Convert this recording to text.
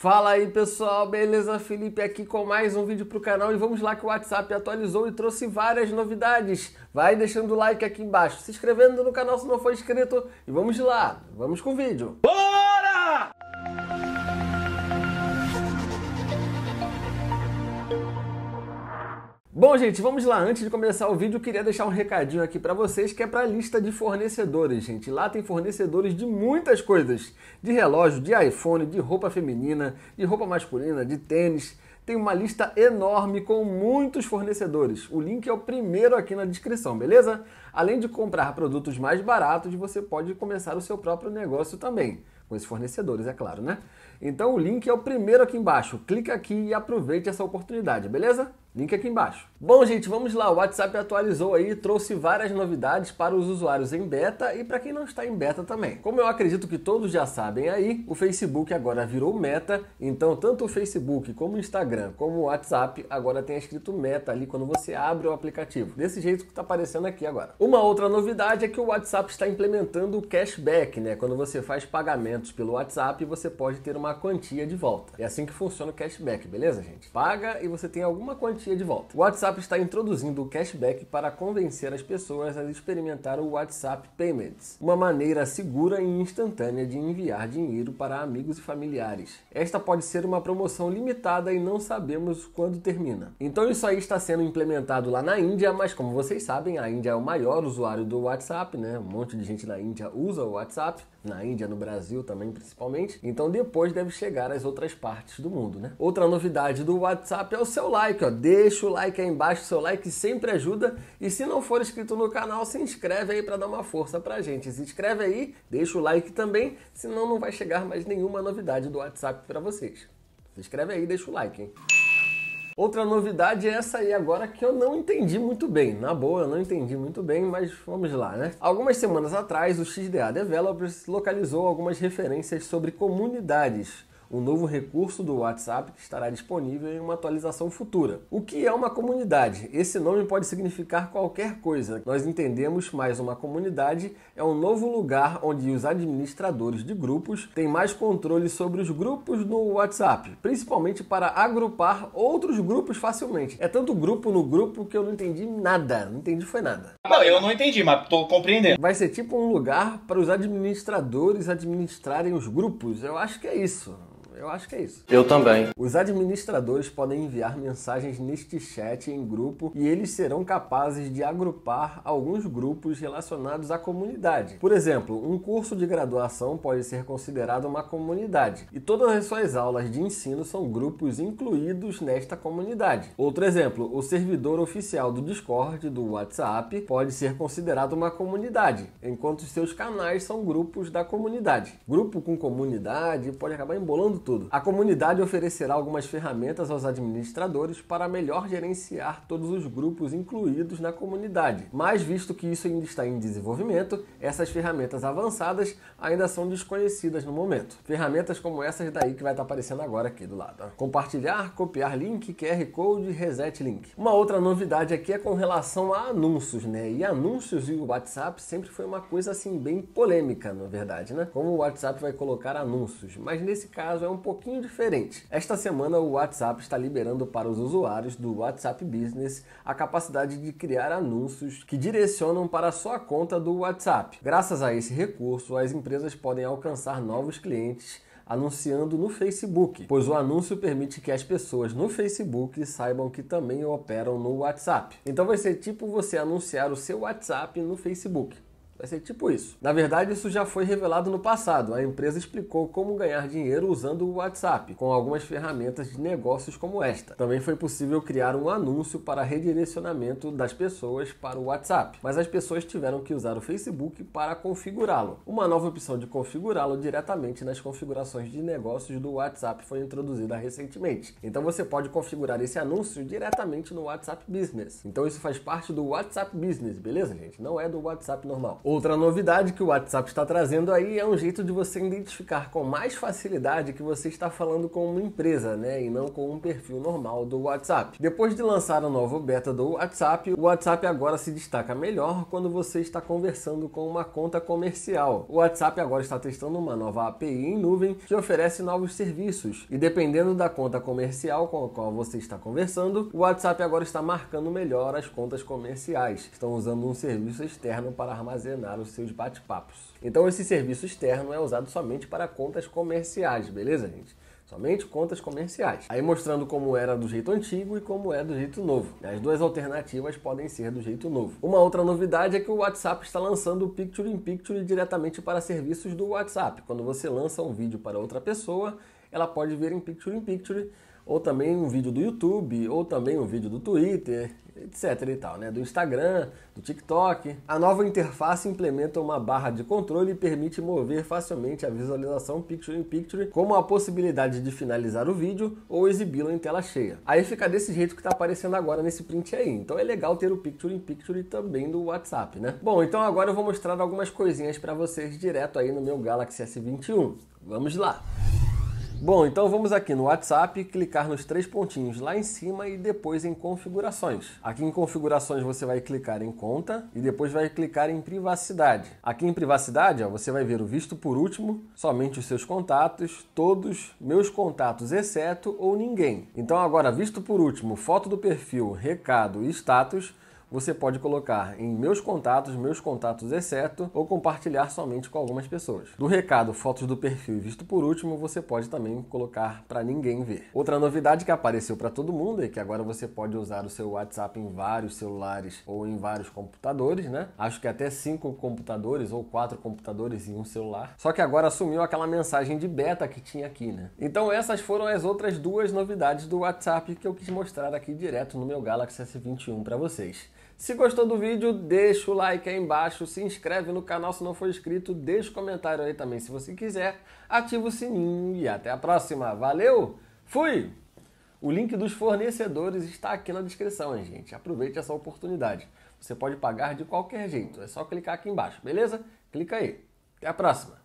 Fala aí pessoal, beleza? Felipe aqui com mais um vídeo para o canal e vamos lá que o WhatsApp atualizou e trouxe várias novidades. Vai deixando o like aqui embaixo, se inscrevendo no canal se não for inscrito e vamos lá, vamos com o vídeo. Bom, gente, vamos lá. Antes de começar o vídeo, eu queria deixar um recadinho aqui para vocês que é para a lista de fornecedores, gente. Lá tem fornecedores de muitas coisas: de relógio, de iPhone, de roupa feminina, de roupa masculina, de tênis. Tem uma lista enorme com muitos fornecedores. O link é o primeiro aqui na descrição, beleza? Além de comprar produtos mais baratos, você pode começar o seu próprio negócio também com esses fornecedores, é claro, né? Então o link é o primeiro aqui embaixo. Clica aqui e aproveite essa oportunidade, beleza? Link aqui embaixo. Bom, gente, vamos lá. O WhatsApp atualizou aí e trouxe várias novidades para os usuários em beta e para quem não está em beta também. Como eu acredito que todos já sabem aí, o Facebook agora virou meta, então tanto o Facebook como o Instagram, como o WhatsApp agora tem escrito meta ali quando você abre o aplicativo. Desse jeito que está aparecendo aqui agora. Uma outra novidade é que o WhatsApp está implementando o cashback, né? Quando você faz pagamentos pelo WhatsApp, você pode ter uma quantia de volta. É assim que funciona o cashback, beleza, gente? Paga e você tem alguma quantia quantia de volta. O WhatsApp está introduzindo o cashback para convencer as pessoas a experimentar o WhatsApp Payments, uma maneira segura e instantânea de enviar dinheiro para amigos e familiares. Esta pode ser uma promoção limitada e não sabemos quando termina. Então isso aí está sendo implementado lá na Índia, mas como vocês sabem, a Índia é o maior usuário do WhatsApp, né? Um monte de gente na Índia usa o WhatsApp na Índia, no Brasil também principalmente. Então depois deve chegar às outras partes do mundo, né? Outra novidade do WhatsApp é o seu like, ó. Deixa o like aí embaixo, seu like sempre ajuda. E se não for inscrito no canal, se inscreve aí para dar uma força pra gente. Se inscreve aí, deixa o like também, senão não vai chegar mais nenhuma novidade do WhatsApp para vocês. Se inscreve aí e deixa o like, hein? Outra novidade é essa aí agora que eu não entendi muito bem. Na boa, eu não entendi muito bem, mas vamos lá, né? Algumas semanas atrás, o XDA Developers localizou algumas referências sobre comunidades um novo recurso do WhatsApp que estará disponível em uma atualização futura. O que é uma comunidade? Esse nome pode significar qualquer coisa. Nós entendemos mais uma comunidade é um novo lugar onde os administradores de grupos têm mais controle sobre os grupos no WhatsApp, principalmente para agrupar outros grupos facilmente. É tanto grupo no grupo que eu não entendi nada, não entendi foi nada. Não, eu não entendi, mas tô compreendendo. Vai ser tipo um lugar para os administradores administrarem os grupos. Eu acho que é isso. Eu acho que é isso. Eu também. Os administradores podem enviar mensagens neste chat em grupo e eles serão capazes de agrupar alguns grupos relacionados à comunidade. Por exemplo, um curso de graduação pode ser considerado uma comunidade e todas as suas aulas de ensino são grupos incluídos nesta comunidade. Outro exemplo, o servidor oficial do Discord do WhatsApp pode ser considerado uma comunidade, enquanto seus canais são grupos da comunidade. Grupo com comunidade pode acabar embolando tudo tudo. A comunidade oferecerá algumas ferramentas aos administradores para melhor gerenciar todos os grupos incluídos na comunidade. Mas visto que isso ainda está em desenvolvimento, essas ferramentas avançadas ainda são desconhecidas no momento. Ferramentas como essas daí que vai estar aparecendo agora aqui do lado. Compartilhar, copiar link, QR Code, reset link. Uma outra novidade aqui é com relação a anúncios, né? E anúncios e o WhatsApp sempre foi uma coisa assim bem polêmica, na verdade, né? Como o WhatsApp vai colocar anúncios, mas nesse caso é um pouquinho diferente. Esta semana, o WhatsApp está liberando para os usuários do WhatsApp Business a capacidade de criar anúncios que direcionam para a sua conta do WhatsApp. Graças a esse recurso, as empresas podem alcançar novos clientes anunciando no Facebook, pois o anúncio permite que as pessoas no Facebook saibam que também operam no WhatsApp. Então vai ser tipo você anunciar o seu WhatsApp no Facebook. Vai ser tipo isso. Na verdade, isso já foi revelado no passado. A empresa explicou como ganhar dinheiro usando o WhatsApp, com algumas ferramentas de negócios como esta. Também foi possível criar um anúncio para redirecionamento das pessoas para o WhatsApp, mas as pessoas tiveram que usar o Facebook para configurá-lo. Uma nova opção de configurá-lo diretamente nas configurações de negócios do WhatsApp foi introduzida recentemente. Então você pode configurar esse anúncio diretamente no WhatsApp Business. Então isso faz parte do WhatsApp Business, beleza, gente? Não é do WhatsApp normal. Outra novidade que o WhatsApp está trazendo aí é um jeito de você identificar com mais facilidade que você está falando com uma empresa, né, e não com um perfil normal do WhatsApp. Depois de lançar o novo beta do WhatsApp, o WhatsApp agora se destaca melhor quando você está conversando com uma conta comercial. O WhatsApp agora está testando uma nova API em nuvem que oferece novos serviços e dependendo da conta comercial com a qual você está conversando, o WhatsApp agora está marcando melhor as contas comerciais. Estão usando um serviço externo para armazenar terminar os seus bate-papos. Então esse serviço externo é usado somente para contas comerciais, beleza, gente? Somente contas comerciais. Aí mostrando como era do jeito antigo e como é do jeito novo. Né? As duas alternativas podem ser do jeito novo. Uma outra novidade é que o WhatsApp está lançando o Picture in Picture diretamente para serviços do WhatsApp. Quando você lança um vídeo para outra pessoa, ela pode ver em Picture in Picture ou também um vídeo do YouTube, ou também um vídeo do Twitter, etc e tal, né? Do Instagram, do TikTok. A nova interface implementa uma barra de controle e permite mover facilmente a visualização picture in picture, como a possibilidade de finalizar o vídeo ou exibi-lo em tela cheia. Aí fica desse jeito que está aparecendo agora nesse print aí. Então é legal ter o picture in picture também do WhatsApp, né? Bom, então agora eu vou mostrar algumas coisinhas para vocês direto aí no meu Galaxy S21. Vamos lá. Bom, então vamos aqui no WhatsApp, clicar nos três pontinhos lá em cima e depois em configurações. Aqui em configurações você vai clicar em conta e depois vai clicar em privacidade. Aqui em privacidade, ó, você vai ver o visto por último, somente os seus contatos, todos, meus contatos exceto ou ninguém. Então agora visto por último, foto do perfil, recado e status, você pode colocar em meus contatos, meus contatos exceto, ou compartilhar somente com algumas pessoas. Do recado fotos do perfil visto por último, você pode também colocar para ninguém ver. Outra novidade que apareceu para todo mundo é que agora você pode usar o seu WhatsApp em vários celulares ou em vários computadores, né? Acho que até cinco computadores ou quatro computadores em um celular. Só que agora sumiu aquela mensagem de beta que tinha aqui, né? Então essas foram as outras duas novidades do WhatsApp que eu quis mostrar aqui direto no meu Galaxy S21 para vocês. Se gostou do vídeo, deixa o like aí embaixo, se inscreve no canal se não for inscrito, deixa o comentário aí também se você quiser, ativa o sininho e até a próxima. Valeu, fui! O link dos fornecedores está aqui na descrição, hein, gente. Aproveite essa oportunidade. Você pode pagar de qualquer jeito, é só clicar aqui embaixo, beleza? Clica aí. Até a próxima!